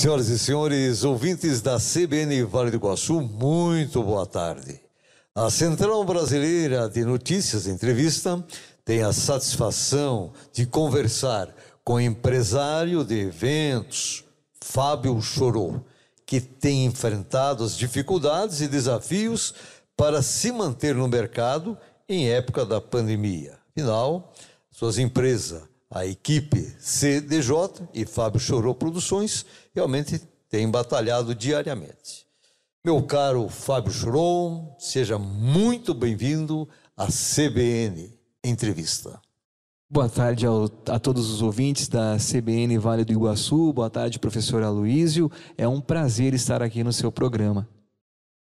Senhoras e senhores, ouvintes da CBN Vale do Iguaçu, muito boa tarde. A Central Brasileira de Notícias Entrevista tem a satisfação de conversar com o empresário de eventos, Fábio Chorou, que tem enfrentado as dificuldades e desafios para se manter no mercado em época da pandemia. Afinal, suas empresas a equipe CDJ e Fábio Chorou Produções realmente tem batalhado diariamente. Meu caro Fábio Chorou, seja muito bem-vindo à CBN Entrevista. Boa tarde ao, a todos os ouvintes da CBN Vale do Iguaçu. Boa tarde, professor Aloísio. É um prazer estar aqui no seu programa.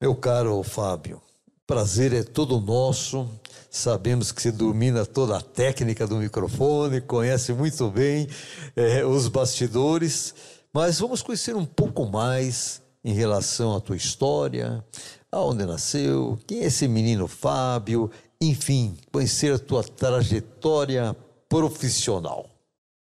Meu caro Fábio, Prazer é todo nosso. Sabemos que você domina toda a técnica do microfone, conhece muito bem é, os bastidores, mas vamos conhecer um pouco mais em relação à tua história, aonde nasceu, quem é esse menino Fábio, enfim, conhecer a tua trajetória profissional.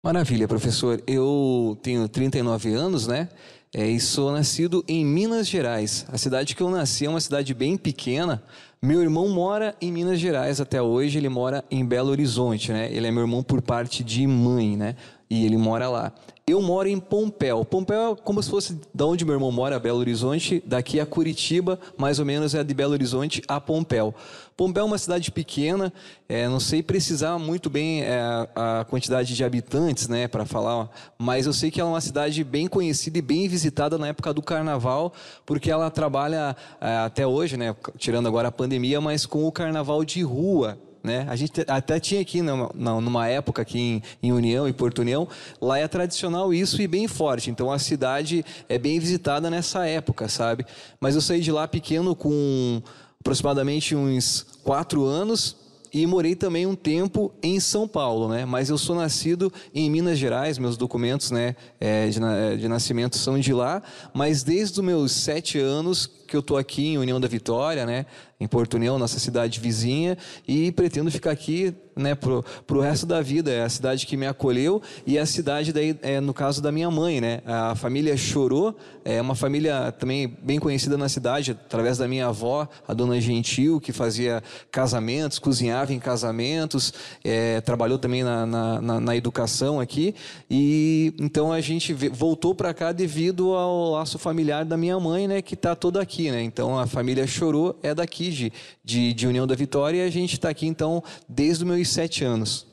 Maravilha, professor. Eu tenho 39 anos, né? É, e sou nascido em Minas Gerais. A cidade que eu nasci é uma cidade bem pequena. Meu irmão mora em Minas Gerais até hoje, ele mora em Belo Horizonte, né? Ele é meu irmão por parte de mãe, né? e ele mora lá. Eu moro em Pompéu. Pompéu é como se fosse da onde meu irmão mora, Belo Horizonte, daqui a Curitiba, mais ou menos é de Belo Horizonte a Pompéu. Pompéu é uma cidade pequena, é, não sei precisar muito bem é, a quantidade de habitantes, né, para falar, mas eu sei que ela é uma cidade bem conhecida e bem visitada na época do carnaval, porque ela trabalha é, até hoje, né, tirando agora a pandemia, mas com o carnaval de rua. Né? A gente até tinha aqui numa, numa época aqui em, em, União e Porto União, lá é tradicional isso e bem forte. Então a cidade é bem visitada nessa época, sabe? Mas eu saí de lá pequeno com aproximadamente uns quatro anos e morei também um tempo em São Paulo, né? Mas eu sou nascido em Minas Gerais, meus documentos, né, é, de, é, de nascimento são de lá. Mas desde os meus sete anos que eu tô aqui em União da Vitória, né, em Porto União, nossa cidade vizinha, e pretendo ficar aqui né, pro, pro resto da vida. É a cidade que me acolheu e é a cidade, daí, é, no caso da minha mãe, né? A família Chorou, é uma família também bem conhecida na cidade, através da minha avó, a dona Gentil, que fazia casamentos, cozinhava em casamentos, é, trabalhou também na, na, na, na educação aqui. E então a gente voltou para cá devido ao laço familiar da minha mãe, né, que está toda aqui, né? Então a família Chorou é daqui de, de, de União da Vitória e a gente está aqui então desde o meu sete anos.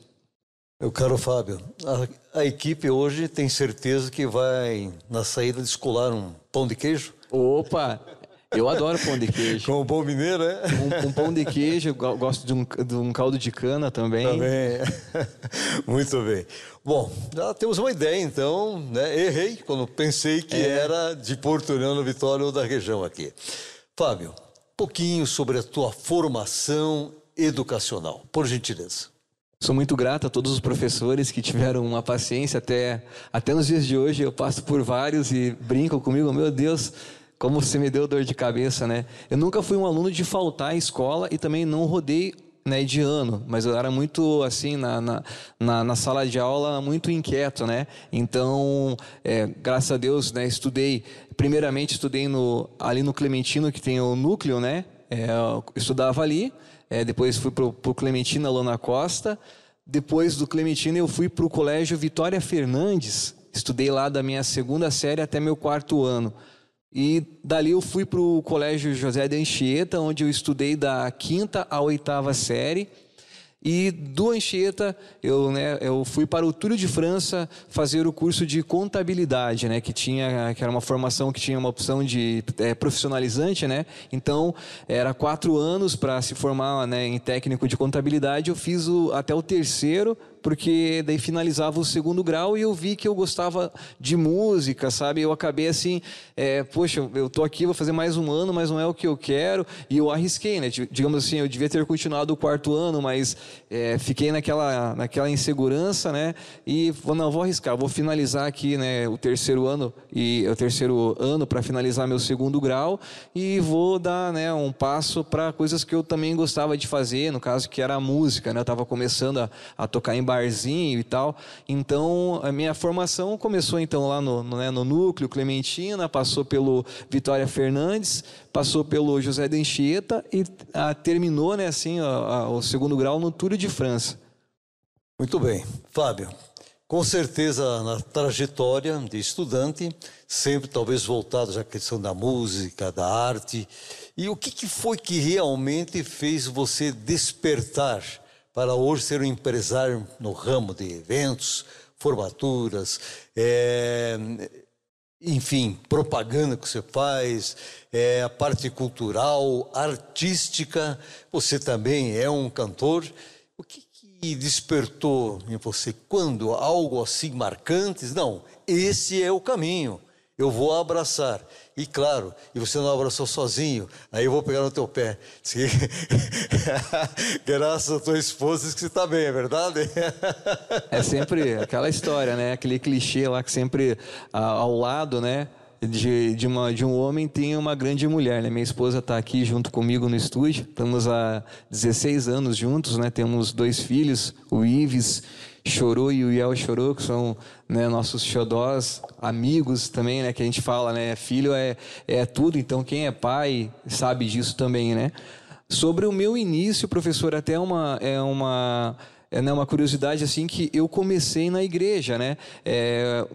Meu caro Fábio, a, a, equipe hoje tem certeza que vai, na saída, descolar um pão de queijo? Opa! Eu adoro pão de queijo. o pão mineiro, é? Um, um pão de queijo, gosto de um, de um, caldo de cana também. Também. Muito bem. Bom, já temos uma ideia, então. Né? Errei quando pensei que é. era de Porto Orlando, Vitória ou da região aqui. Fábio, pouquinho sobre a tua formação educacional, por gentileza. Sou muito grato a todos os professores que tiveram uma paciência até, até nos dias de hoje. Eu passo por vários e brincam comigo. Meu Deus, como você me deu dor de cabeça, né? Eu nunca fui um aluno de faltar à escola e também não rodei né, de ano, mas eu era muito assim na, na, na, na sala de aula muito inquieto, né? Então, é, graças a Deus, né, estudei. Primeiramente estudei no, ali no Clementino que tem o núcleo, né? É, estudava ali. É, depois fui para o Clementina Lona Costa. Depois do Clementina, eu fui para o Colégio Vitória Fernandes. Estudei lá da minha segunda série até meu quarto ano. E dali eu fui para o Colégio José de Anchieta, onde eu estudei da quinta à oitava série. E do Anchieta, eu, né, eu fui para o Túlio de França fazer o curso de contabilidade, né, que, tinha, que era uma formação que tinha uma opção de é, profissionalizante. Né? Então, era quatro anos para se formar né, em técnico de contabilidade. Eu fiz o, até o terceiro porque daí finalizava o segundo grau e eu vi que eu gostava de música, sabe? Eu acabei assim, é, poxa, eu tô aqui, vou fazer mais um ano, mas não é o que eu quero, e eu arrisquei, né? Digamos assim, eu devia ter continuado o quarto ano, mas é, fiquei naquela, naquela insegurança, né? E não, vou arriscar, vou finalizar aqui, né? O terceiro ano e o terceiro ano para finalizar meu segundo grau e vou dar, né? Um passo para coisas que eu também gostava de fazer, no caso que era a música, né? Eu estava começando a, a tocar em barzinho e tal. Então, a minha formação começou então lá no, no, né, no núcleo Clementina, passou pelo Vitória Fernandes, passou pelo José de Anchieta e a, ah, terminou né, assim, a, a, o segundo grau no Túlio de França. Muito bem. Fábio, com certeza na trajetória de estudante, sempre talvez voltados à questão da música, da arte. E o que, que foi que realmente fez você despertar para hoje ser um empresário no ramo de eventos, formaturas, é, enfim, propaganda que você faz, é, a parte cultural, artística. Você também é um cantor. O que, que despertou em você quando algo assim marcante? Não, esse é o caminho. Eu vou abraçar. E claro, e você não abraçou sozinho, aí eu vou pegar no teu pé. Graças à tua esposa que você está bem, é verdade? é sempre aquela história, né? Aquele clichê lá que sempre ah, ao lado, né? De, de, uma, de um homem tem uma grande mulher, né? Minha esposa está aqui junto comigo no estúdio. Estamos há 16 anos juntos, né? Temos dois filhos, o Ives Chorou e o Yel Chorou, que são né, nossos xodós, amigos também, né? Que a gente fala, né? Filho é, é tudo, então quem é pai sabe disso também, né? Sobre o meu início, professor, até uma, é uma, é né, uma curiosidade, assim, que eu comecei na igreja, né? É,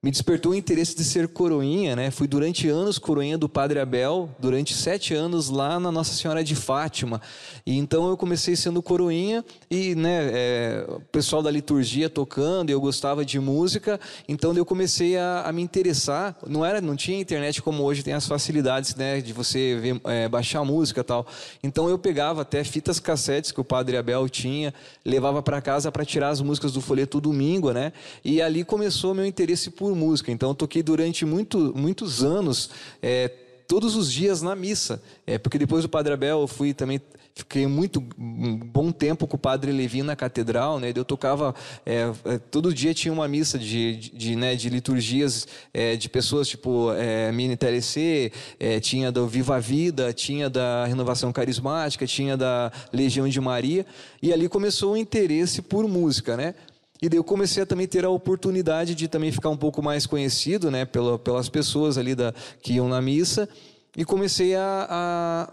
me despertou o interesse de ser coroinha, né? Fui durante anos coroinha do Padre Abel, durante sete anos lá na Nossa Senhora de Fátima. E então eu comecei sendo coroinha e, né, é, o pessoal da liturgia tocando, eu gostava de música, então eu comecei a, a, me interessar. Não era, não tinha internet como hoje tem as facilidades, né, de você ver, é, baixar música tal. Então eu pegava até fitas cassetes que o Padre Abel tinha, levava para casa para tirar as músicas do folheto domingo, né? E ali começou meu interesse por música, então eu toquei durante muito, muitos anos. É, todos os dias na missa, é, porque depois do Padre Abel eu fui também fiquei muito um bom tempo com o Padre Levi na catedral, né? Eu tocava é, é, todo dia tinha uma missa de, de, de né, de liturgias é, de pessoas tipo é, Mini TLC, é, tinha do Viva a Vida, tinha da Renovação Carismática, tinha da Legião de Maria e ali começou o interesse por música, né? E daí eu comecei a também ter a oportunidade de também ficar um pouco mais conhecido, né, pelas pessoas ali da, que iam na missa. E comecei a,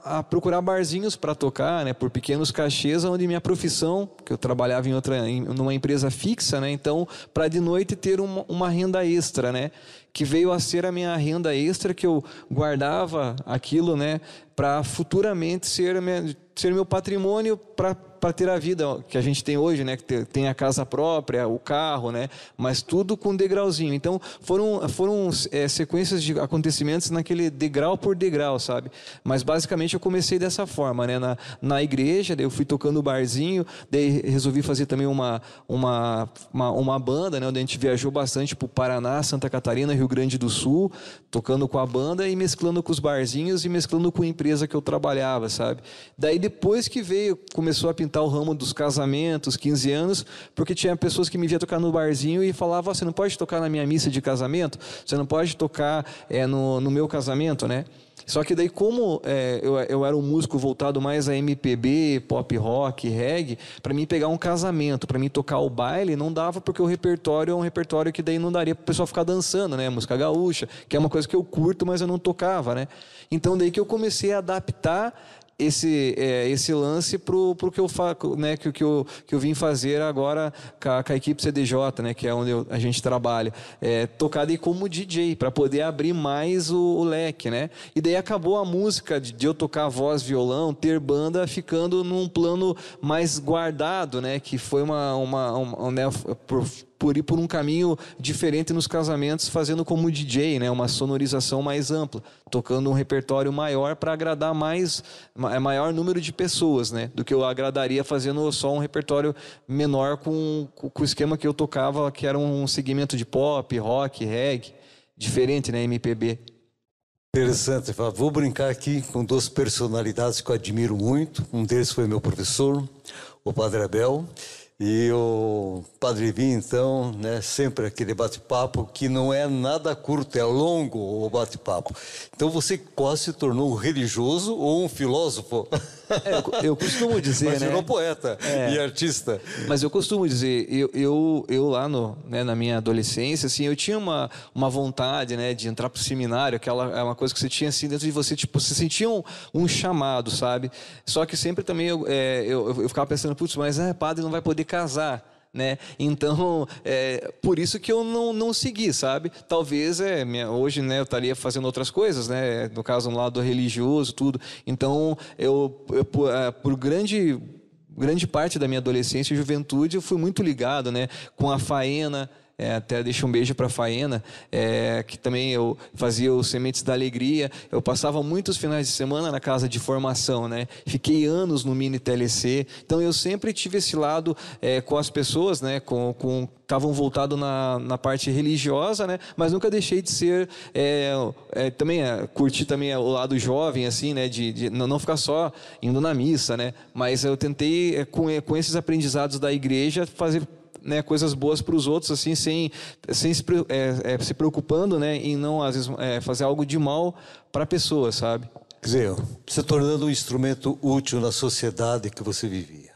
a, a procurar barzinhos para tocar, né, por pequenos cachês, onde minha profissão, que eu trabalhava em outra, em, numa empresa fixa, né, então, para de noite ter uma, uma renda extra, né, que veio a ser a minha renda extra, que eu guardava aquilo, né, para futuramente ser, minha, ser meu patrimônio para para ter a vida que a gente tem hoje, né? Que tem a casa própria, o carro, né? Mas tudo com degrauzinho. Então foram foram é, sequências de acontecimentos naquele degrau por degrau, sabe? Mas basicamente eu comecei dessa forma, né? Na, na igreja, daí eu fui tocando barzinho, daí resolvi fazer também uma uma uma, uma banda, né? Onde a gente viajou bastante para o Paraná, Santa Catarina, Rio Grande do Sul, tocando com a banda e mesclando com os barzinhos e mesclando com a empresa que eu trabalhava, sabe? Daí depois que veio começou a pintar o ramo dos casamentos, 15 anos, porque tinha pessoas que me via tocar no barzinho e falavam: você não pode tocar na minha missa de casamento, você não pode tocar é, no, no meu casamento, né? Só que daí, como é, eu, eu era um músico voltado mais a MPB, pop rock, reggae, para mim pegar um casamento, para mim tocar o baile, não dava porque o repertório é um repertório que daí não daria para o pessoal ficar dançando, né? Música gaúcha, que é uma coisa que eu curto, mas eu não tocava, né? Então daí que eu comecei a adaptar esse, é, esse lance para o que eu faço, né, que, que, eu, que eu vim fazer agora com a, com a equipe CDJ, né, que é onde eu, a gente trabalha, é, tocar daí como DJ, para poder abrir mais o, o, leque, né? E daí acabou a música de, de, eu tocar voz, violão, ter banda, ficando num plano mais guardado, né? Que foi uma, uma, uma, uma né, por, por ir por um caminho diferente nos casamentos, fazendo como DJ, né? Uma sonorização mais ampla, tocando um repertório maior para agradar mais é, maior número de pessoas, né? Do que eu agradaria fazendo só um repertório menor com, com o esquema que eu tocava, que era um segmento de pop, rock, reggae, diferente, né? MPB. Interessante. Vou brincar aqui com duas personalidades que eu admiro muito. Um deles foi meu professor, o Padre Abel. E o Padre Vim, então, né, sempre aquele bate-papo que não é nada curto, é longo o bate-papo. Então você quase se tornou um religioso ou um filósofo. É, eu, costumo dizer. Mas né? virou poeta é. e artista. Mas eu costumo dizer, eu, eu, eu lá no, né, na minha adolescência, assim, eu tinha uma, uma vontade né, de entrar para o seminário, aquela é uma coisa que você tinha assim dentro de você, tipo, você sentia um, um chamado, sabe? Só que sempre também eu, é, eu, eu, ficava pensando, putz, mas é, padre não vai poder casar né? Então, é, por isso que eu não, não segui, sabe? Talvez é, minha, hoje, né, eu estaria fazendo outras coisas, né? No caso, um lado religioso, tudo. Então, eu, eu por, é, por grande grande parte da minha adolescência e juventude eu fui muito ligado, né, com a faena é, até deixo um beijo para a Faena, é, que também eu fazia o Sementes da Alegria. Eu passava muitos finais de semana na casa de formação, né? Fiquei anos no Mini TLC. Então eu sempre tive esse lado é, com as pessoas, né? Com, com estavam voltados na, na parte religiosa, né? Mas nunca deixei de ser é, é, também é, curtir também o lado jovem, assim, né? De, de, não ficar só indo na missa, né? Mas eu tentei é, com, é, com esses aprendizados da igreja fazer né, coisas boas para os outros, assim, sem, sem se, é, é, se preocupando né, em não às vezes, é, fazer algo de mal para a pessoa, sabe? Quer dizer, se tornando um instrumento útil na sociedade que você vivia.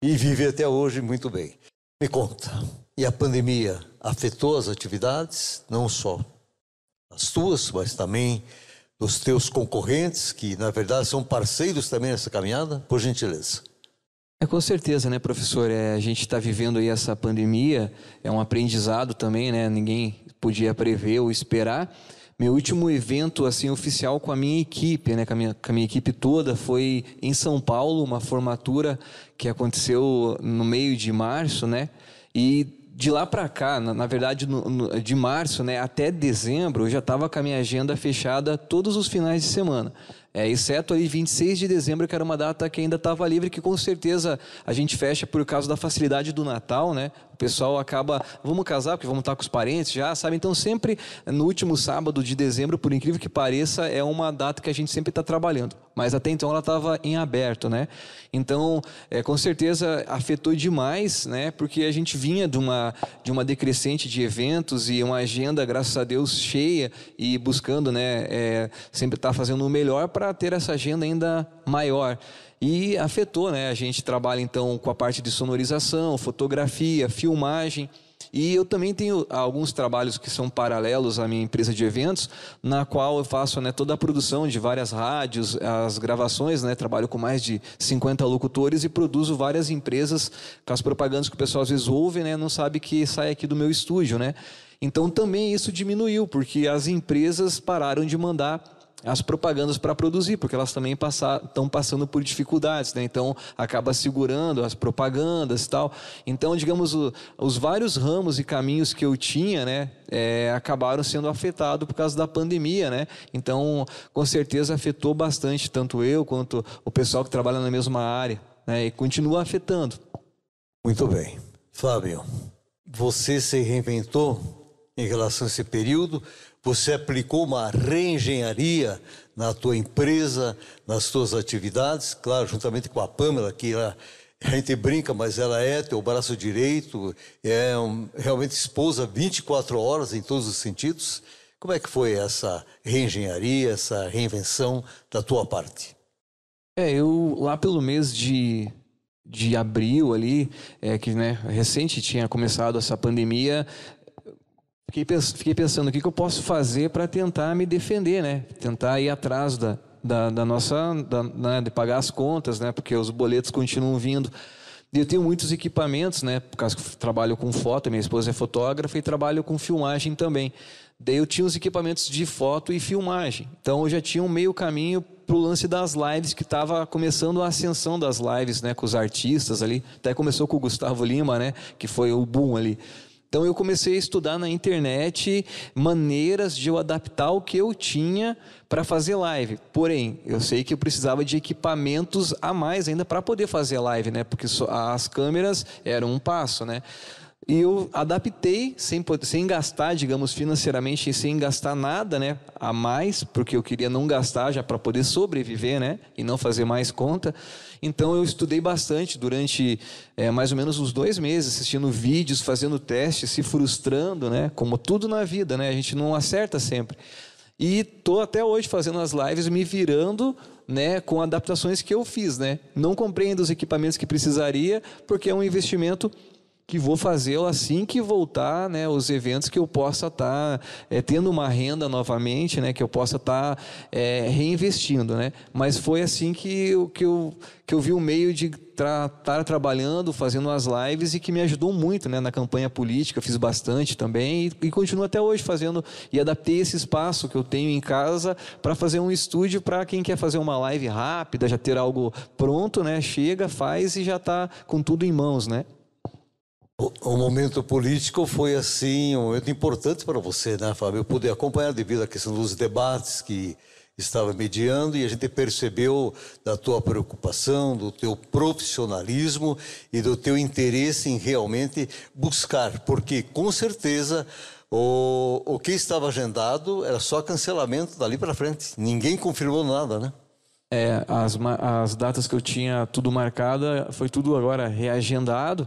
E vive até hoje muito bem. Me conta, e a pandemia afetou as atividades, não só as tuas, mas também dos teus concorrentes, que na verdade são parceiros também nessa caminhada? Por gentileza. É com certeza, né, professor? É, a gente está vivendo aí essa pandemia, é um aprendizado também, né? Ninguém podia prever ou esperar. Meu último evento assim oficial com a minha equipe, né, com a minha, com a minha equipe toda, foi em São Paulo, uma formatura que aconteceu no meio de março, né? E de lá para cá, na, na verdade, no, no, de março né, até dezembro, eu já estava com a minha agenda fechada todos os finais de semana. É, exceto aí 26 de dezembro, que era uma data que ainda estava livre, que com certeza a gente fecha por causa da facilidade do Natal, né? O pessoal acaba, vamos casar, porque vamos estar com os parentes já, sabe? Então, sempre eh, no último sábado de dezembro, por incrível que pareça, é uma data que a gente sempre está trabalhando. Mas até então ela estava em aberto, né? Então, é, com certeza afetou demais, né? Porque a gente vinha de uma, de uma decrescente de eventos e uma agenda, graças a Deus, cheia e buscando, né? É, sempre estar tá fazendo o melhor para para ter essa agenda ainda maior. E afetou, né? A gente trabalha então com a parte de sonorização, fotografia, filmagem. E eu também tenho alguns trabalhos que são paralelos à minha empresa de eventos, na qual eu faço né, toda a produção de várias rádios, as gravações, né, trabalho com mais de 50 locutores e produzo várias empresas com as propagandas que o pessoal às vezes ouve, né, não sabe que sai aqui do meu estúdio, né? Então também isso diminuiu, porque as empresas pararam de mandar as propagandas para produzir, porque elas também estão passando por dificuldades, né? então acaba segurando as propagandas e tal. Então, digamos, o, os vários ramos e caminhos que eu tinha, né, é, acabaram sendo afetados por causa da pandemia, né? Então, com certeza afetou bastante tanto eu quanto o pessoal que trabalha na mesma área, né? E continua afetando. Muito bem, Fábio. Você se reinventou em relação a esse período você aplicou uma reengenharia na tua empresa, nas tuas atividades, claro, juntamente com a Pamela, que a gente brinca, mas ela é teu braço direito, é um, realmente esposa 24 horas em todos os sentidos. Como é que foi essa reengenharia, essa reinvenção da tua parte? É, eu lá pelo mês de, de abril ali, é, que né, recente tinha começado essa pandemia, Fiquei, pensando, o que, eu posso fazer para tentar me defender, né? Tentar ir atrás da, da, da nossa... Da, né? de pagar as contas, né? Porque os boletos continuam vindo. E eu tenho muitos equipamentos, né? Por causa que trabalho com foto, minha esposa é fotógrafa e trabalho com filmagem também. Daí eu tinha os equipamentos de foto e filmagem. Então eu já tinha um meio caminho pro lance das lives, que estava começando a ascensão das lives, né? Com os artistas ali. Até começou com o Gustavo Lima, né? Que foi o boom ali. Então eu comecei a estudar na internet maneiras de eu adaptar o que eu tinha para fazer live. Porém, eu sei que eu precisava de equipamentos a mais ainda para poder fazer live, né? Porque as câmeras eram um passo, né? E eu adaptei sem, sem gastar, digamos, financeiramente, sem gastar nada, né, a mais, porque eu queria não gastar já para poder sobreviver, né, e não fazer mais conta. Então eu estudei bastante durante é, mais ou menos uns dois meses, assistindo vídeos, fazendo testes, se frustrando, né, como tudo na vida, né, a gente não acerta sempre. E tô até hoje fazendo as lives, me virando né, com adaptações que eu fiz, né? Não comprei ainda os equipamentos que precisaria, porque é um investimento que vou fazê-lo assim que voltar, né, os eventos que eu possa estar tá, é, tendo uma renda novamente, né, que eu possa estar tá, é, reinvestindo, né. Mas foi assim que eu, que eu, que eu vi o um meio de estar tra trabalhando, fazendo as lives e que me ajudou muito, né, na campanha política, fiz bastante também e, e continuo até hoje fazendo e adaptei esse espaço que eu tenho em casa para fazer um estúdio para quem quer fazer uma live rápida, já ter algo pronto, né, chega, faz e já está com tudo em mãos, né. O momento político foi assim um momento importante para você, né, Fábio? Eu pude acompanhar devido à questão dos debates que estava mediando e a gente percebeu da tua preocupação, do teu profissionalismo e do teu interesse em realmente buscar, porque com certeza o, o que estava agendado era só cancelamento dali para frente. Ninguém confirmou nada, né? É, as, as datas que eu tinha tudo marcada foi tudo agora reagendado.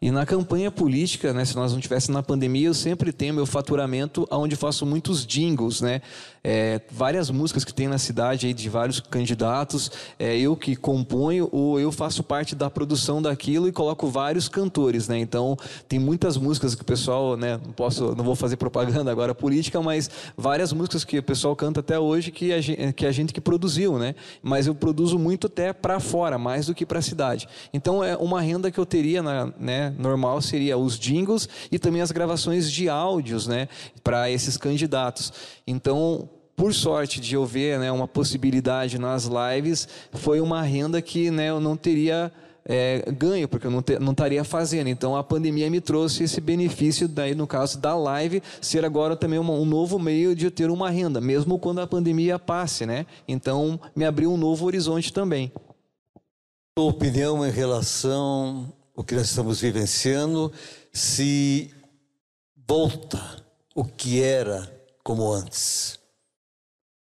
E na campanha política, né, se nós não tivesse na pandemia, eu sempre tenho meu faturamento onde faço muitos jingles, né? É, várias músicas que tem na cidade aí de vários candidatos, é, eu que componho ou eu faço parte da produção daquilo e coloco vários cantores, né? Então tem muitas músicas que o pessoal, né? Não posso, não vou fazer propaganda agora política, mas várias músicas que o pessoal canta até hoje que a gente que, a gente que produziu, né? Mas eu produzo muito até para fora, mais do que para a cidade. Então é uma renda que eu teria na, né? Normal seria os jingles e também as gravações de áudios, né? Para esses candidatos. Então, por sorte de eu ver né, uma possibilidade nas lives, foi uma renda que né, eu não teria é, ganho, porque eu não, não estaria fazendo. Então a pandemia me trouxe esse benefício, daí no caso da live, ser agora também uma, um novo meio de eu ter uma renda, mesmo quando a pandemia passe. Né? Então me abriu um novo horizonte também. Sua opinião em relação o que nós estamos vivenciando se volta o que era como antes.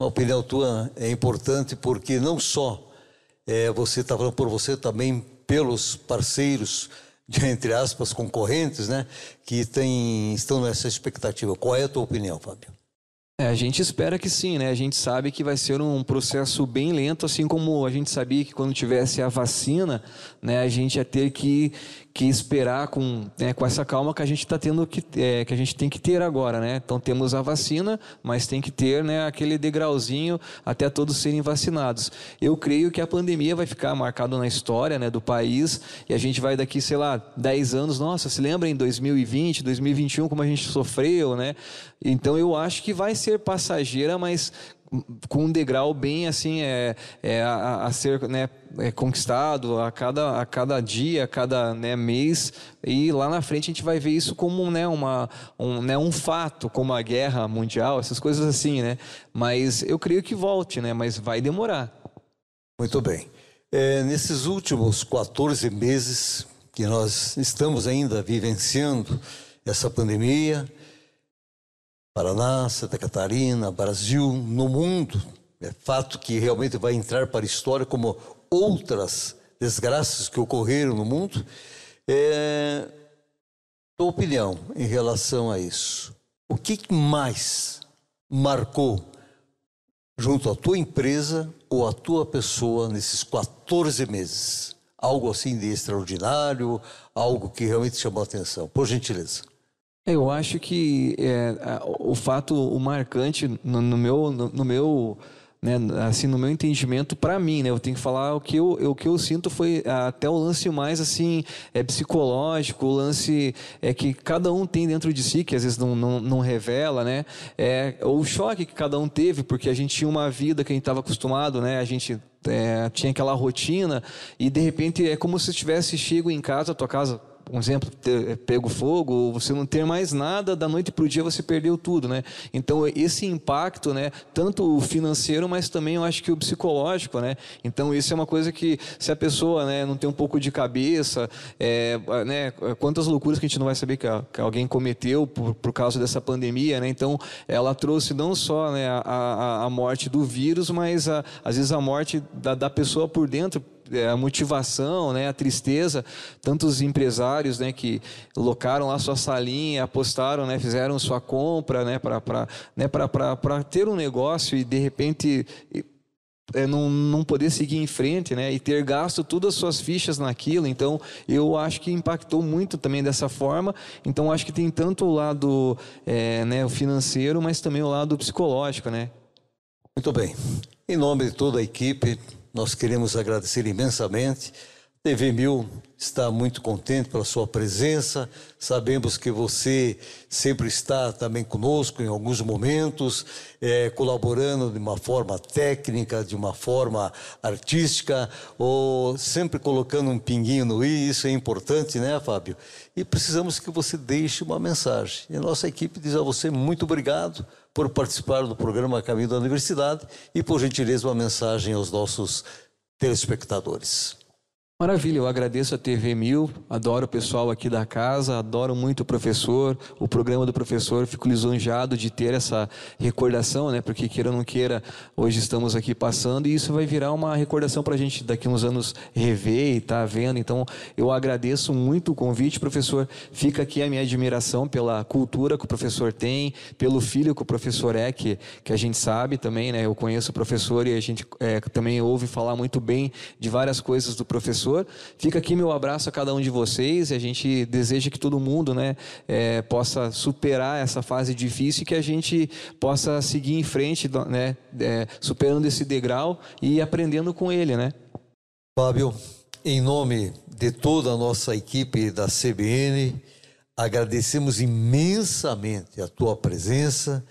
Uma opinião tua é importante porque não só é, você está falando por você, também pelos parceiros, de, entre aspas, concorrentes, né, que tem, estão nessa expectativa. Qual é a tua opinião, Fábio? É, a gente espera que sim, né? A gente sabe que vai ser um processo bem lento, assim como a gente sabia que quando tivesse a vacina, né, a gente ia ter que, que esperar com, né, com essa calma que a gente está tendo que, é, que a gente tem que ter agora, né? Então temos a vacina, mas tem que ter né, aquele degrauzinho até todos serem vacinados. Eu creio que a pandemia vai ficar marcada na história né, do país e a gente vai daqui, sei lá, 10 anos, nossa, se lembra em 2020, 2021, como a gente sofreu, né? Então eu acho que vai ser ser passageira, mas com um degrau bem assim é, é a, a, ser né, é conquistado a cada, a cada dia, a cada né, mês e lá na frente a gente vai ver isso como né, uma, um, né, um fato, como a guerra mundial, essas coisas assim, né? Mas eu creio que volte, né? Mas vai demorar. Muito bem. É, nesses últimos 14 meses que nós estamos ainda vivenciando essa pandemia, Paraná, Santa Catarina, Brasil, no mundo. É fato que realmente vai entrar para a história como outras desgraças que ocorreram no mundo. É, tua opinião em relação a isso. O que mais marcou junto à tua empresa ou à tua pessoa nesses 14 meses? Algo assim de extraordinário, algo que realmente chamou a atenção. Por gentileza. Eu acho que é, o fato o marcante no, no meu, no, no meu né, assim, no meu entendimento, para mim, né, eu tenho que falar o que eu, o que eu sinto foi até o lance mais, assim, é psicológico, o lance é que cada um tem dentro de si, que às vezes não, não, não revela, né, é, o choque que cada um teve, porque a gente tinha uma vida que a gente estava acostumado, né, a gente é, tinha aquela rotina, e de repente é como se tivesse chego em casa, a tua casa um exemplo, é, pego fogo, ou você não ter mais nada, da noite para o dia você perdeu tudo, né? Então, é, esse impacto, né, tanto o financeiro, mas também eu acho que o psicológico, né? Então, isso é uma coisa que, se a pessoa né, não tem um pouco de cabeça, é, né, é, quantas loucuras que a gente não vai saber que, a, que alguém cometeu por, por causa dessa pandemia, né? Então, ela trouxe não só né, a, a, a morte do vírus, mas a, às vezes a morte da, da pessoa por dentro, é, a motivação, né, a tristeza, tantos empresários, né, que locaram lá sua salinha, apostaram, né, fizeram sua compra, né, para né, para ter um negócio e de repente é, não, não poder seguir em frente, né? E ter gasto todas as suas fichas naquilo. Então, eu acho que impactou muito também dessa forma. Então, acho que tem tanto o lado é, né, o financeiro, mas também o lado psicológico, né? Muito bem. Em nome de toda a equipe, nós queremos agradecer imensamente. TV Mil está muito contente pela sua presença. Sabemos que você sempre está também conosco em alguns momentos, é, colaborando de uma forma técnica, de uma forma artística, ou sempre colocando um pinguinho no i. Isso é importante, né, Fábio? E precisamos que você deixe uma mensagem. E a nossa equipe diz a você muito obrigado por participar do programa Caminho da Universidade e, por gentileza, uma mensagem aos nossos telespectadores. Maravilha, eu agradeço a TV Mil, adoro o pessoal aqui da casa, adoro muito o professor, o programa do professor, fico lisonjeado de ter essa recordação, né? Porque queira ou não queira, hoje estamos aqui passando e isso vai virar uma recordação para a gente daqui uns anos rever e estar tá vendo. Então, eu agradeço muito o convite, professor. Fica aqui a minha admiração pela cultura que o professor tem, pelo filho que o professor é, que, que a gente sabe também, né? Eu conheço o professor e a gente é, também ouve falar muito bem de várias coisas do professor pastor. Fica aqui meu abraço a cada um de vocês. A gente deseja que todo mundo né, é, possa superar essa fase difícil e que a gente possa seguir em frente, né, é, superando esse degrau e aprendendo com ele. Né? Fábio, em nome de toda a nossa equipe da CBN, agradecemos imensamente a tua presença.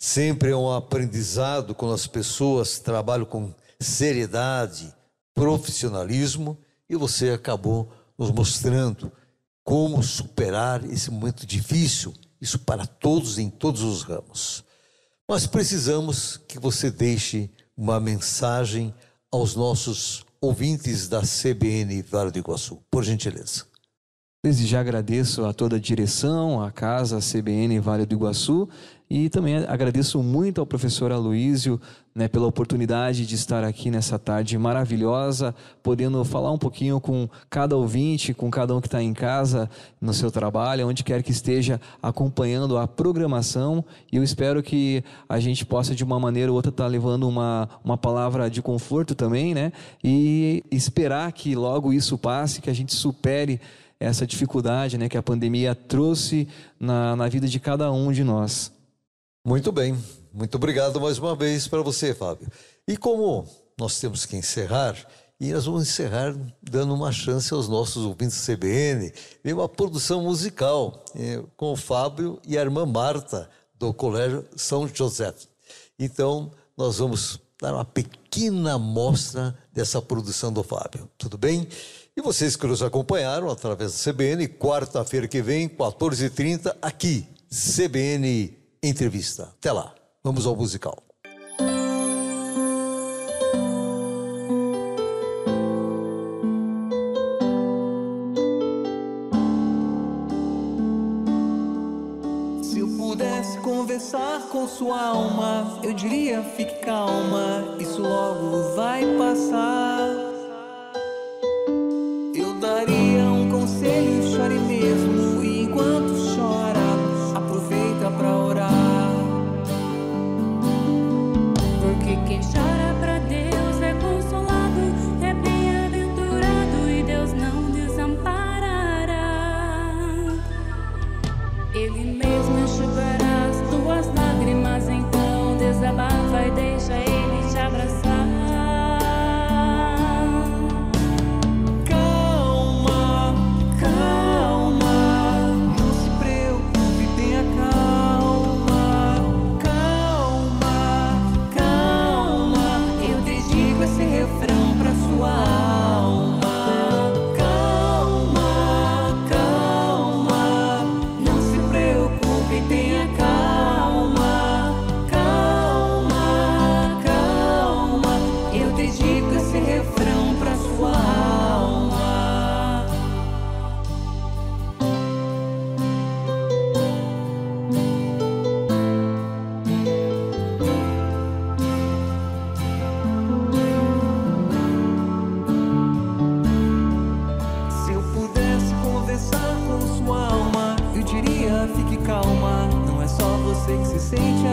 Sempre é um aprendizado quando as pessoas trabalham com seriedade, profissionalismo e você acabou nos mostrando como superar esse momento difícil, isso para todos em todos os ramos. Mas precisamos que você deixe uma mensagem aos nossos ouvintes da CBN Vale do Iguaçu, por gentileza. Desde já agradeço a toda a direção, a casa a CBN Vale do Iguaçu e também agradeço muito ao professor Aloísio né, pela oportunidade de estar aqui nessa tarde maravilhosa, podendo falar um pouquinho com cada ouvinte, com cada um que está em casa, no seu trabalho, onde quer que esteja acompanhando a programação. E eu espero que a gente possa, de uma maneira ou outra, estar tá levando uma, uma palavra de conforto também, né? E esperar que logo isso passe, que a gente supere essa dificuldade né, que a pandemia trouxe na, na vida de cada um de nós. Muito bem, muito obrigado mais uma vez para você, Fábio. E como nós temos que encerrar, e nós vamos encerrar dando uma chance aos nossos ouvintes do CBN, de uma produção musical eh, com o Fábio e a irmã Marta, do Colégio São José. Então, nós vamos dar uma pequena amostra dessa produção do Fábio, tudo bem? E vocês que nos acompanharam através da CBN, quarta-feira que vem, 14h30, aqui, CBN entrevista. Até lá. Vamos ao musical. Se eu pudesse Conversar com sua alma, eu diria fique calma, isso logo vai passar. 66